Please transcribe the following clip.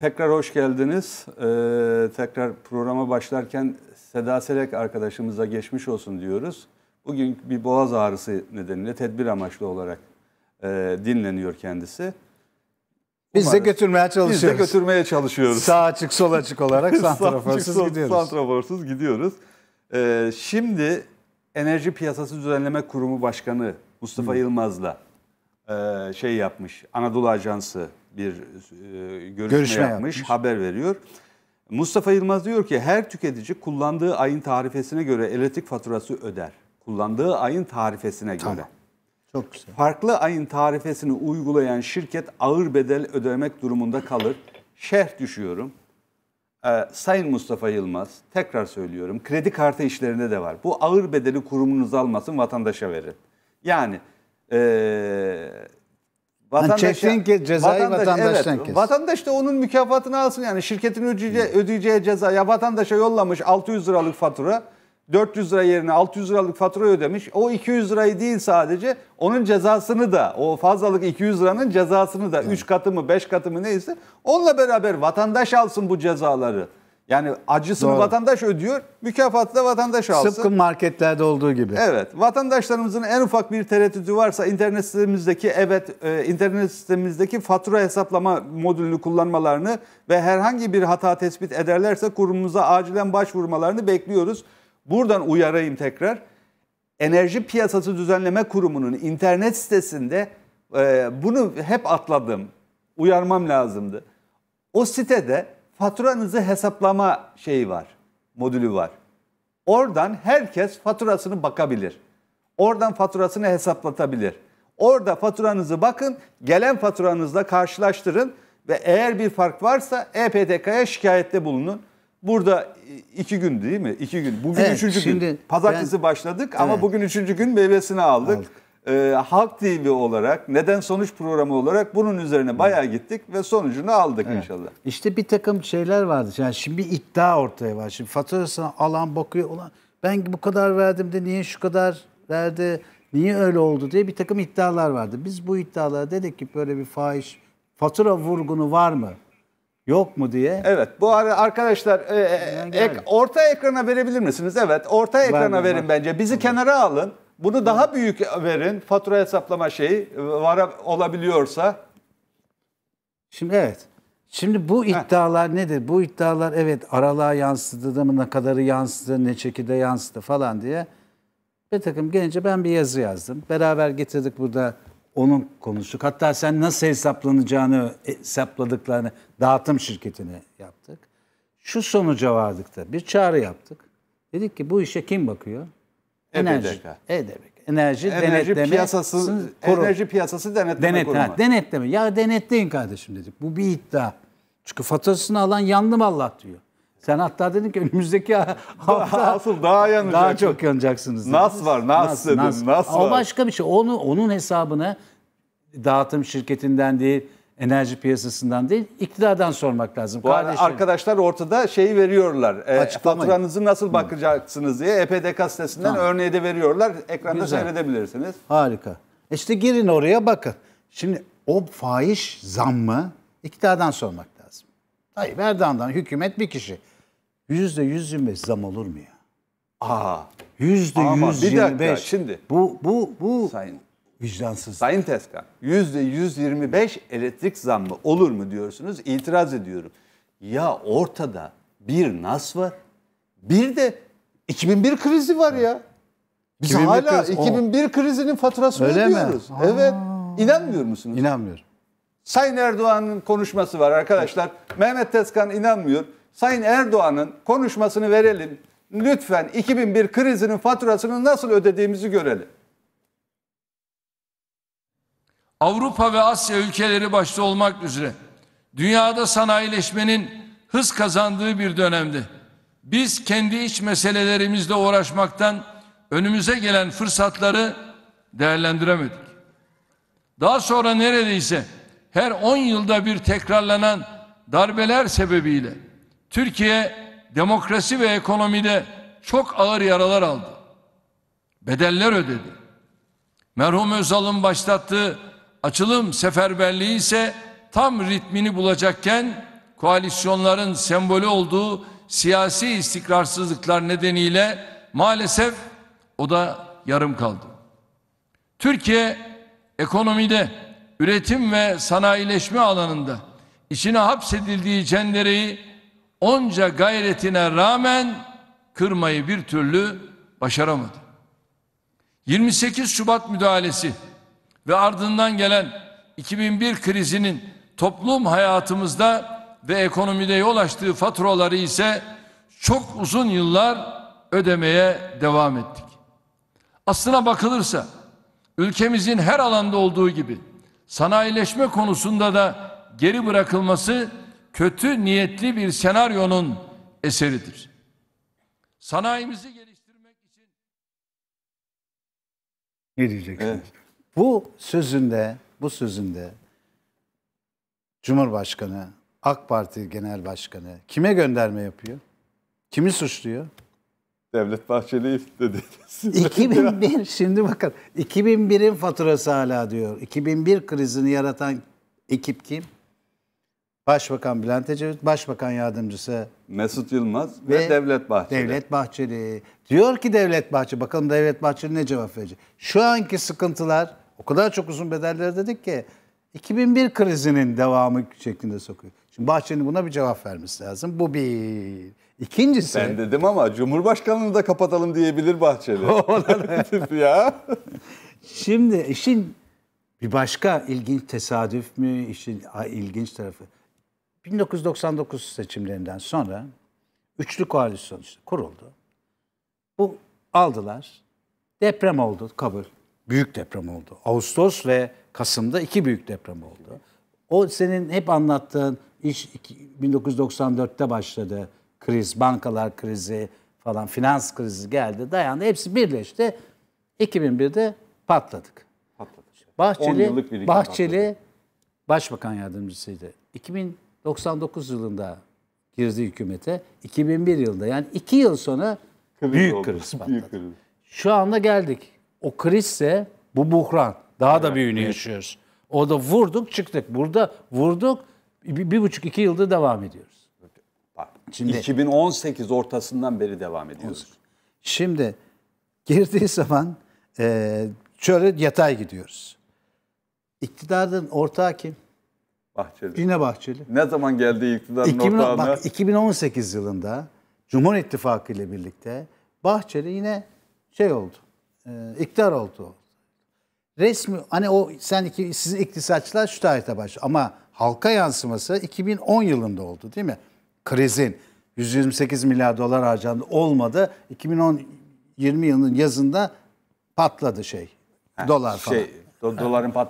Tekrar hoş geldiniz. Ee, tekrar programa başlarken Seda Selek arkadaşımıza geçmiş olsun diyoruz. Bugün bir boğaz ağrısı nedeniyle tedbir amaçlı olarak e, dinleniyor kendisi. Biz Umarız, de götürmeye çalışıyoruz. Biz de götürmeye çalışıyoruz. Sağ açık sol açık olarak santraforsuz sol, gidiyoruz. Santraforsuz gidiyoruz. Ee, şimdi Enerji Piyasası Düzenleme Kurumu Başkanı Mustafa hmm. Yılmaz'la e, şey yapmış. Anadolu Ajansı bir e, görüşme, görüşme yapmış, yapmış, haber veriyor. Mustafa Yılmaz diyor ki her tüketici kullandığı ayın tarifesine göre elektrik faturası öder. Kullandığı ayın tarifesine tamam. göre. Çok güzel. Farklı ayın tarifesini uygulayan şirket ağır bedel ödemek durumunda kalır. Şerh düşüyorum. Ee, Sayın Mustafa Yılmaz, tekrar söylüyorum, kredi kartı işlerinde de var. Bu ağır bedeli kurumunuz almasın, vatandaşa verin. Yani e, hani vatandaşa, yani kes, cezayı vatandaş, vatandaştan evet, kes. Vatandaş da onun mükafatını alsın. Yani şirketin ödeyeceği, ödeyeceği ceza ya vatandaşa yollamış 600 liralık fatura 400 lira yerine 600 liralık fatura ödemiş. O 200 lirayı değil sadece onun cezasını da o fazlalık 200 liranın cezasını da evet. 3 katı mı 5 katı mı neyse onunla beraber vatandaş alsın bu cezaları. Yani acısını Doğru. vatandaş ödüyor, mükafatı da vatandaş alsın. Sıpkı marketlerde olduğu gibi. Evet, vatandaşlarımızın en ufak bir tereddütü varsa internet sitemizdeki evet, e, internet sitemizdeki fatura hesaplama modülünü kullanmalarını ve herhangi bir hata tespit ederlerse kurumumuza acilen başvurmalarını bekliyoruz. Buradan uyarayım tekrar. Enerji Piyasası Düzenleme Kurumu'nun internet sitesinde e, bunu hep atladım, uyarmam lazımdı. O sitede faturanızı hesaplama şeyi var, modülü var. Oradan herkes faturasını bakabilir. Oradan faturasını hesaplatabilir. Orada faturanızı bakın, gelen faturanızla karşılaştırın ve eğer bir fark varsa EPDK'ya şikayette bulunun. Burada iki gün değil mi? İki gün. Bugün evet, üçüncü gün. Pazartesi ben, başladık ama bugün üçüncü gün meyvesini aldık. aldık e, Halk TV olarak neden sonuç programı olarak bunun üzerine bayağı gittik ve sonucunu aldık evet. inşallah. İşte bir takım şeyler vardı. Yani şimdi bir iddia ortaya var. Şimdi faturasını alan bakıyor olan ben bu kadar verdim de niye şu kadar verdi? Niye öyle oldu diye bir takım iddialar vardı. Biz bu iddialara dedik ki böyle bir fahiş fatura vurgunu var mı? Yok mu diye. Evet bu ara arkadaşlar e, e, ek, orta ekrana verebilir misiniz? Evet orta ekrana ben, verin ben, bence. Bizi ben. kenara alın. Bunu daha büyük verin. Fatura hesaplama şeyi var olabiliyorsa. Şimdi evet. Şimdi bu iddialar Heh. nedir? Bu iddialar evet aralığa yansıdı, mı, ne kadarı yansıdı, ne çekide yansıdı falan diye. Bir takım gelince ben bir yazı yazdım. Beraber getirdik burada onun konuştuk. Hatta sen nasıl hesaplanacağını e, hesapladıklarını dağıtım şirketine yaptık. Şu sonuca vardık da bir çağrı yaptık. Dedik ki bu işe kim bakıyor? enerji, EBDK. E EDBK. Enerji, enerji denetleme piyasası, kurum. enerji piyasası denetleme Denet, kurumu. denetleme. Ya denetleyin kardeşim dedik. Bu bir iddia. Çünkü faturasını alan yandım Allah diyor. Sen hatta dedin ki önümüzdeki hafta asıl daha yanacak. Daha çok yanacaksınız. Dedin. Nas var, nas, nas dedin. Nas, nas var. O başka bir şey. Onu onun hesabını dağıtım şirketinden değil, enerji piyasasından değil, iktidardan sormak lazım. Bu Kardeşim. arkadaşlar ortada şeyi veriyorlar. E, faturanızı nasıl bakacaksınız diye EPDK sitesinden tamam. örneği de veriyorlar. Ekranda Güzel. seyredebilirsiniz. Harika. E işte girin oraya bakın. Şimdi o faiz zammı iktidardan sormak lazım. Hayır, Erdoğan'dan hükümet bir kişi. Yüzde yüz yirmi zam olur mu ya? Aa. Yüzde yüz yirmi beş. Şimdi. Bu, bu, bu. Sayın Vicdansız. Sayın Tezkan, %125 elektrik zammı olur mu diyorsunuz? İtiraz ediyorum. Ya ortada bir nas var, bir de 2001 krizi var ya. Biz 2001 hala kriz, 2001 o. krizinin faturasını Öyle ödüyoruz. Mi? Evet. İnanmıyor musunuz? İnanmıyorum. Sayın Erdoğan'ın konuşması var arkadaşlar. Mehmet Tezkan inanmıyor. Sayın Erdoğan'ın konuşmasını verelim. Lütfen 2001 krizinin faturasını nasıl ödediğimizi görelim. Avrupa ve Asya ülkeleri başta olmak üzere dünyada sanayileşmenin hız kazandığı bir dönemde biz kendi iç meselelerimizle uğraşmaktan önümüze gelen fırsatları değerlendiremedik. Daha sonra neredeyse her 10 yılda bir tekrarlanan darbeler sebebiyle Türkiye demokrasi ve ekonomide çok ağır yaralar aldı. Bedeller ödedi. Merhum Özal'ın başlattığı açılım seferberliği ise tam ritmini bulacakken koalisyonların sembolü olduğu siyasi istikrarsızlıklar nedeniyle maalesef o da yarım kaldı. Türkiye ekonomide, üretim ve sanayileşme alanında içine hapsedildiği cendereyi onca gayretine rağmen kırmayı bir türlü başaramadı. 28 Şubat müdahalesi ve ardından gelen 2001 krizinin toplum hayatımızda ve ekonomide yol açtığı faturaları ise çok uzun yıllar ödemeye devam ettik. Aslına bakılırsa ülkemizin her alanda olduğu gibi sanayileşme konusunda da geri bırakılması kötü niyetli bir senaryonun eseridir. Sanayimizi geliştirmek için ne diyeceksiniz? Evet. Bu sözünde, bu sözünde Cumhurbaşkanı, AK Parti Genel Başkanı kime gönderme yapıyor? Kimi suçluyor? Devlet Bahçeli dedi. 2001 şimdi bakın 2001'in faturası hala diyor. 2001 krizini yaratan ekip kim? Başbakan Bülent Ecevit, Başbakan Yardımcısı Mesut Yılmaz ve, ve Devlet Bahçeli. Devlet Bahçeli. Diyor ki Devlet Bahçeli, bakalım Devlet Bahçeli ne cevap verecek? Şu anki sıkıntılar o kadar çok uzun bedeller dedik ki 2001 krizinin devamı şeklinde sokuyor. Şimdi Bahçeli'nin buna bir cevap vermesi lazım. Bu bir. İkincisi... Ben dedim ama Cumhurbaşkanlığını da kapatalım diyebilir Bahçeli. ya. Şimdi işin bir başka ilginç tesadüf mü, işin ilginç tarafı. 1999 seçimlerinden sonra üçlü koalisyon işte kuruldu. Bu aldılar. Deprem oldu kabul. Büyük deprem oldu. Ağustos ve Kasım'da iki büyük deprem oldu. O senin hep anlattığın iş 1994'te başladı. Kriz, bankalar krizi falan, finans krizi geldi, dayandı. Hepsi birleşti. 2001'de patladık. Patladık. Bahçeli, Bahçeli patladı. başbakan yardımcısıydı. 2000 99 yılında girdi hükümete. 2001 yılında yani 2 yıl sonra kriz büyük oldu. kriz patladı. Büyük Şu anda geldik. O krizse bu buhran. Daha da büyüğünü yaşıyoruz. O da vurduk çıktık. Burada vurduk bir, bir buçuk iki yılda devam ediyoruz. Bak, Şimdi, 2018 ortasından beri devam ediyoruz. Şimdi girdiği zaman e, şöyle yatay gidiyoruz. İktidarın ortağı kim? Bahçeli. Yine Bahçeli. Ne zaman geldi iktidarın 2000, ortağına? Bak 2018 yılında Cumhur İttifakı ile birlikte Bahçeli yine şey oldu. E, iktidar oldu. Resmi hani o sen iki, sizin iktisatçılar şu tarihte baş ama halka yansıması 2010 yılında oldu değil mi? Krizin 128 milyar dolar harcandı olmadı. 2010 20 yılının yazında patladı şey. Ha, dolar şey, falan. Şey, do, doların patlaması.